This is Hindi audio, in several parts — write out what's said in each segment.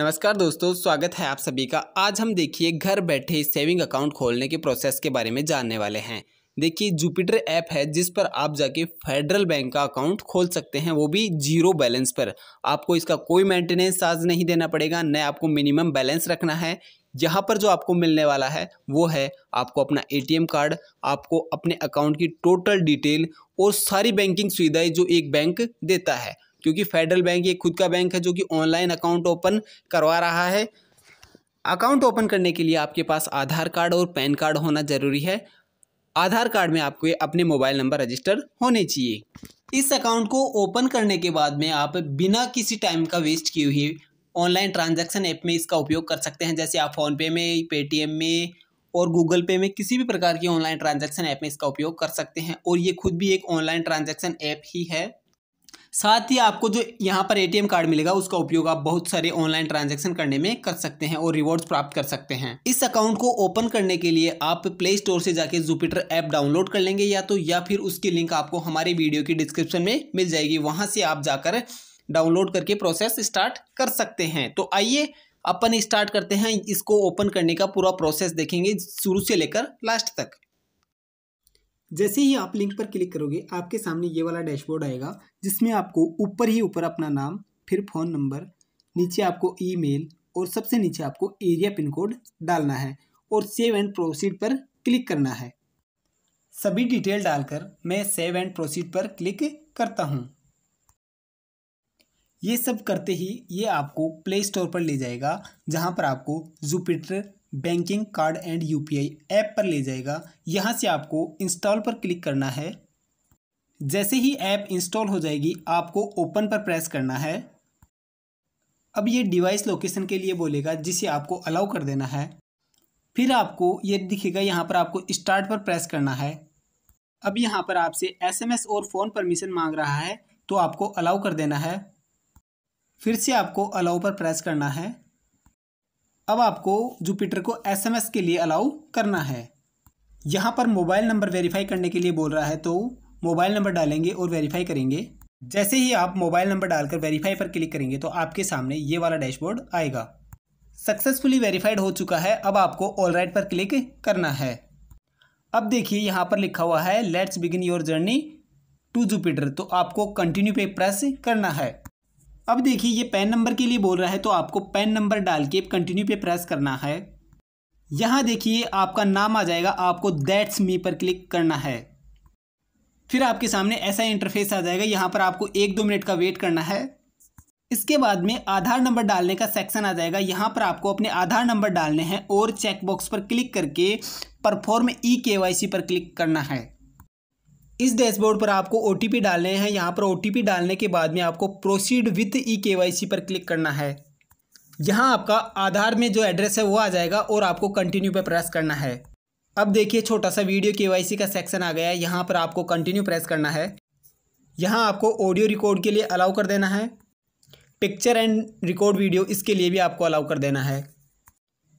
नमस्कार दोस्तों स्वागत है आप सभी का आज हम देखिए घर बैठे सेविंग अकाउंट खोलने के प्रोसेस के बारे में जानने वाले हैं देखिए जुपिटर ऐप है जिस पर आप जाके फेडरल बैंक का अकाउंट खोल सकते हैं वो भी जीरो बैलेंस पर आपको इसका कोई मेंटेनेंस चार्ज नहीं देना पड़ेगा न आपको मिनिमम बैलेंस रखना है यहाँ पर जो आपको मिलने वाला है वो है आपको अपना एटीएम कार्ड आपको अपने अकाउंट की टोटल डिटेल और सारी बैंकिंग सुविधाएं जो एक बैंक देता है क्योंकि फेडरल बैंक ये खुद का बैंक है जो कि ऑनलाइन अकाउंट ओपन करवा रहा है अकाउंट ओपन करने के लिए आपके पास आधार कार्ड और पैन कार्ड होना ज़रूरी है आधार कार्ड में आपको अपने मोबाइल नंबर रजिस्टर होने चाहिए इस अकाउंट को ओपन करने के बाद में आप बिना किसी टाइम का वेस्ट किए हुए ऑनलाइन ट्रांजैक्शन ऐप में इसका उपयोग कर सकते हैं जैसे आप फ़ोनपे में पेटीएम में और गूगल पे में किसी भी प्रकार की ऑनलाइन ट्रांजैक्शन ऐप में इसका उपयोग कर सकते हैं और ये खुद भी एक ऑनलाइन ट्रांजैक्शन ऐप ही है साथ ही आपको जो यहाँ पर एटीएम कार्ड मिलेगा उसका उपयोग आप बहुत सारे ऑनलाइन ट्रांजेक्शन करने में कर सकते हैं और रिवॉर्ड्स प्राप्त कर सकते हैं इस अकाउंट को ओपन करने के लिए आप प्ले स्टोर से जाके जुपिटर ऐप डाउनलोड कर लेंगे या तो या फिर उसकी लिंक आपको हमारे वीडियो की डिस्क्रिप्शन में मिल जाएगी वहाँ से आप जाकर डाउनलोड करके प्रोसेस स्टार्ट कर सकते हैं तो आइए अपन स्टार्ट करते हैं इसको ओपन करने का पूरा प्रोसेस देखेंगे शुरू से लेकर लास्ट तक जैसे ही आप लिंक पर क्लिक करोगे आपके सामने ये वाला डैशबोर्ड आएगा जिसमें आपको ऊपर ही ऊपर अपना नाम फिर फ़ोन नंबर नीचे आपको ईमेल और सबसे नीचे आपको एरिया पिन कोड डालना है और सेव एंड प्रोसीड पर क्लिक करना है सभी डिटेल डालकर मैं सेव एंड प्रोसीड पर क्लिक करता हूँ ये सब करते ही ये आपको प्ले स्टोर पर ले जाएगा जहाँ पर आपको Jupiter banking card and UPI app पर ले जाएगा यहाँ से आपको इंस्टॉल पर क्लिक करना है जैसे ही ऐप इंस्टॉल हो जाएगी आपको ओपन पर प्रेस करना है अब ये डिवाइस लोकेशन के लिए बोलेगा जिसे आपको अलाउ कर देना है फिर आपको ये दिखेगा यहाँ पर आपको स्टार्ट पर प्रेस करना है अब यहाँ पर आपसे एसएमएस और फ़ोन परमिशन मांग रहा है तो आपको अलाउ कर देना है फिर से आपको अलाउ पर प्रेस करना है अब आपको जुपिटर को एसएमएस के लिए अलाउ करना है यहाँ पर मोबाइल नंबर वेरीफाई करने के लिए बोल रहा है तो मोबाइल नंबर डालेंगे और वेरीफाई करेंगे जैसे ही आप मोबाइल नंबर डालकर वेरीफाई पर क्लिक करेंगे तो आपके सामने ये वाला डैशबोर्ड आएगा सक्सेसफुली वेरीफाइड हो चुका है अब आपको ऑल राइट पर क्लिक करना है अब देखिए यहाँ पर लिखा हुआ है let's begin your journey to Jupiter तो आपको कंटिन्यू पे प्रेस करना है अब देखिए ये पेन नंबर के लिए बोल रहा है तो आपको पेन नंबर डाल के कंटिन्यू पे प्रेस करना है यहाँ देखिए आपका नाम आ जाएगा आपको दैट्स मी पर क्लिक करना है फिर आपके सामने ऐसा इंटरफेस आ जाएगा यहाँ पर आपको एक दो मिनट का वेट करना है इसके बाद में आधार नंबर डालने का सेक्शन आ जाएगा यहाँ पर आपको अपने आधार नंबर डालने हैं और चेकबॉक्स पर क्लिक करके परफॉर्म ई के वाई सी पर क्लिक करना है इस डैशबोर्ड पर आपको ओ डालने हैं यहाँ पर ओ डालने के बाद में आपको प्रोसीड विथ ई के पर क्लिक करना है यहाँ आपका आधार में जो एड्रेस है वो आ जाएगा और आपको कंटिन्यू पर प्रेस करना है अब देखिए छोटा सा वीडियो सी का सेक्शन आ गया है यहाँ पर आपको कंटिन्यू प्रेस करना है यहाँ आपको ऑडियो रिकॉर्ड के लिए अलाउ कर देना है पिक्चर एंड रिकॉर्ड वीडियो इसके लिए भी आपको अलाउ कर देना है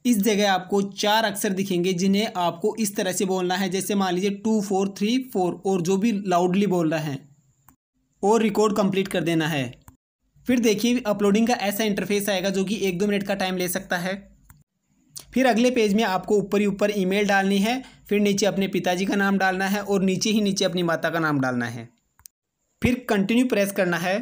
इस जगह आपको चार अक्षर दिखेंगे जिन्हें आपको इस तरह से बोलना है जैसे मान लीजिए टू फोर थ्री फोर और जो भी लाउडली बोल रहे हैं और रिकॉर्ड कंप्लीट कर देना है फिर देखिए अपलोडिंग का ऐसा इंटरफेस आएगा जो कि एक दो मिनट का टाइम ले सकता है फिर अगले पेज में आपको ऊपर ही ऊपर ईमेल डालनी है फिर नीचे अपने पिताजी का नाम डालना है और नीचे ही नीचे अपनी माता का नाम डालना है फिर कंटिन्यू प्रेस करना है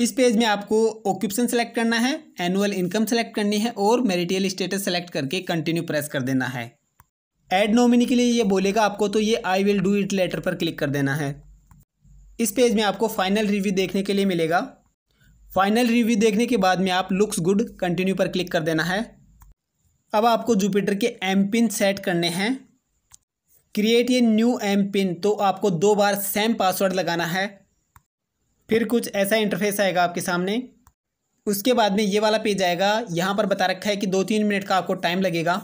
इस पेज में आपको ऑक्यूपेशन सेलेक्ट करना है एनुअल इनकम सेलेक्ट करनी है और मेरिटियल स्टेटस सेलेक्ट करके कंटिन्यू प्रेस कर देना है एड नॉमिनी के लिए ये बोलेगा आपको तो ये I will do it later पर क्लिक कर देना है इस पेज में आपको फाइनल रिव्यू देखने के लिए मिलेगा फाइनल रिव्यू देखने के बाद में आप लुक्स गुड कंटिन्यू पर क्लिक कर देना है अब आपको जुपिटर के एम पिन सेट करने हैं क्रिएट ये न्यू एम पिन तो आपको दो बार सेम पासवर्ड लगाना है फिर कुछ ऐसा इंटरफेस आएगा आपके सामने उसके बाद में ये वाला पेज आएगा यहाँ पर बता रखा है कि दो तीन मिनट का आपको टाइम लगेगा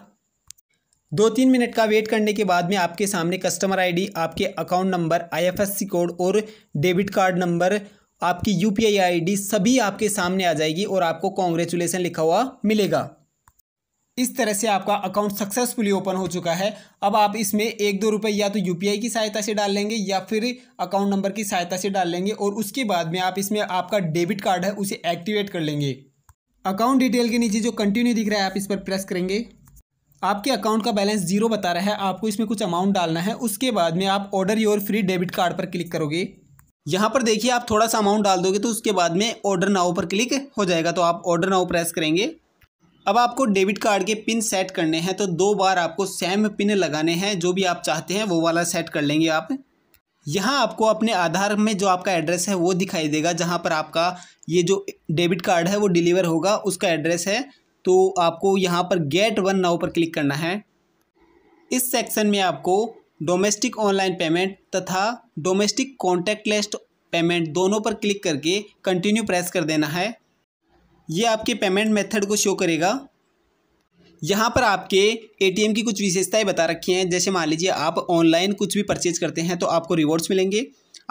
दो तीन मिनट का वेट करने के बाद में आपके सामने कस्टमर आईडी, आपके अकाउंट नंबर आईएफएससी कोड और डेबिट कार्ड नंबर आपकी यूपीआई आईडी सभी आपके सामने आ जाएगी और आपको कॉन्ग्रेचुलेसन लिखा हुआ मिलेगा इस तरह से आपका अकाउंट सक्सेसफुली ओपन हो चुका है अब आप इसमें एक दो रुपये या तो यूपीआई की सहायता से डाल लेंगे या फिर अकाउंट नंबर की सहायता से डाल लेंगे और उसके बाद में आप इसमें आपका डेबिट कार्ड है उसे एक्टिवेट कर लेंगे अकाउंट डिटेल के नीचे जो कंटिन्यू दिख रहा है आप इस पर प्रेस करेंगे आपके अकाउंट का बैलेंस जीरो बता रहा है आपको इसमें कुछ अमाउंट डालना है उसके बाद में आप order your free debit card पर क्लिक करोगे यहाँ पर देखिए आप थोड़ा सा अमाउंट डाल दोगे तो उसके बाद में ऑर्डर नाव पर क्लिक हो जाएगा तो आप ऑर्डर नाव प्रेस करेंगे अब आपको डेबिट कार्ड के पिन सेट करने हैं तो दो बार आपको सेम पिन लगाने हैं जो भी आप चाहते हैं वो वाला सेट कर लेंगे आप यहाँ आपको अपने आधार में जो आपका एड्रेस है वो दिखाई देगा जहाँ पर आपका ये जो डेबिट कार्ड है वो डिलीवर होगा उसका एड्रेस है तो आपको यहाँ पर गेट वन नाउ पर क्लिक करना है इस सेक्शन में आपको डोमेस्टिक ऑनलाइन पेमेंट तथा डोमेस्टिक कॉन्टैक्ट पेमेंट दोनों पर क्लिक करके कंटिन्यू प्रेस कर देना है ये आपके पेमेंट मेथड को शो करेगा यहाँ पर आपके एटीएम की कुछ विशेषताएं बता रखी हैं जैसे मान लीजिए आप ऑनलाइन कुछ भी परचेज करते हैं तो आपको रिवॉर्ड्स मिलेंगे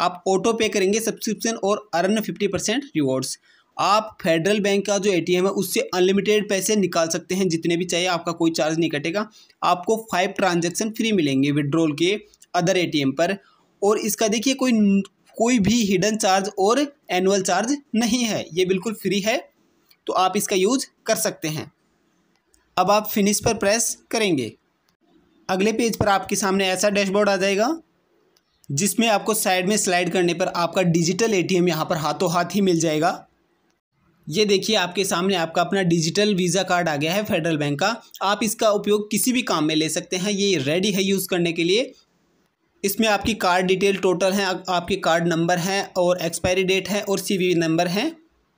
आप ऑटो पे करेंगे सब्सक्रिप्शन और अर्न फिफ्टी परसेंट रिवॉर्ड्स आप फेडरल बैंक का जो एटीएम है उससे अनलिमिटेड पैसे निकाल सकते हैं जितने भी चाहिए आपका कोई चार्ज नहीं कटेगा आपको फाइव ट्रांजेक्शन फ्री मिलेंगे विड्रॉल के अदर ए पर और इसका देखिए कोई कोई भी हिडन चार्ज और एनुअल चार्ज नहीं है ये बिल्कुल फ्री है तो आप इसका यूज़ कर सकते हैं अब आप फिनिश पर प्रेस करेंगे अगले पेज पर आपके सामने ऐसा डैशबोर्ड आ जाएगा जिसमें आपको साइड में स्लाइड करने पर आपका डिजिटल एटीएम यहाँ पर हाथों हाथ ही मिल जाएगा ये देखिए आपके सामने आपका अपना डिजिटल वीज़ा कार्ड आ गया है फेडरल बैंक का आप इसका उपयोग किसी भी काम में ले सकते हैं ये रेडी है यूज़ करने के लिए इसमें आपकी कार्ड डिटेल टोटल हैं आपके कार्ड नंबर हैं और एक्सपायरी डेट है और सी नंबर हैं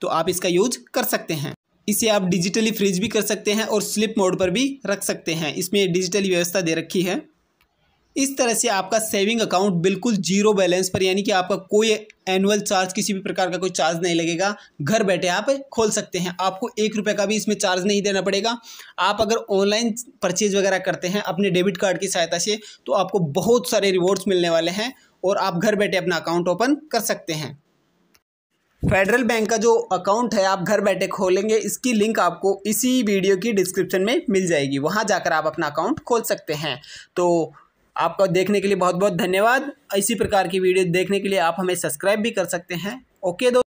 तो आप इसका यूज कर सकते हैं इसे आप डिजिटली फ्रीज भी कर सकते हैं और स्लिप मोड पर भी रख सकते हैं इसमें डिजिटली व्यवस्था दे रखी है इस तरह से आपका सेविंग अकाउंट बिल्कुल जीरो बैलेंस पर यानी कि आपका कोई एनुअल चार्ज किसी भी प्रकार का कोई चार्ज नहीं लगेगा घर बैठे आप खोल सकते हैं आपको एक रुपये का भी इसमें चार्ज नहीं देना पड़ेगा आप अगर ऑनलाइन परचेज वगैरह करते हैं अपने डेबिट कार्ड की सहायता से तो आपको बहुत सारे रिवॉर्ड्स मिलने वाले हैं और आप घर बैठे अपना अकाउंट ओपन कर सकते हैं फेडरल बैंक का जो अकाउंट है आप घर बैठे खोलेंगे इसकी लिंक आपको इसी वीडियो की डिस्क्रिप्शन में मिल जाएगी वहाँ जाकर आप अपना अकाउंट खोल सकते हैं तो आपका देखने के लिए बहुत बहुत धन्यवाद इसी प्रकार की वीडियो देखने के लिए आप हमें सब्सक्राइब भी कर सकते हैं ओके दो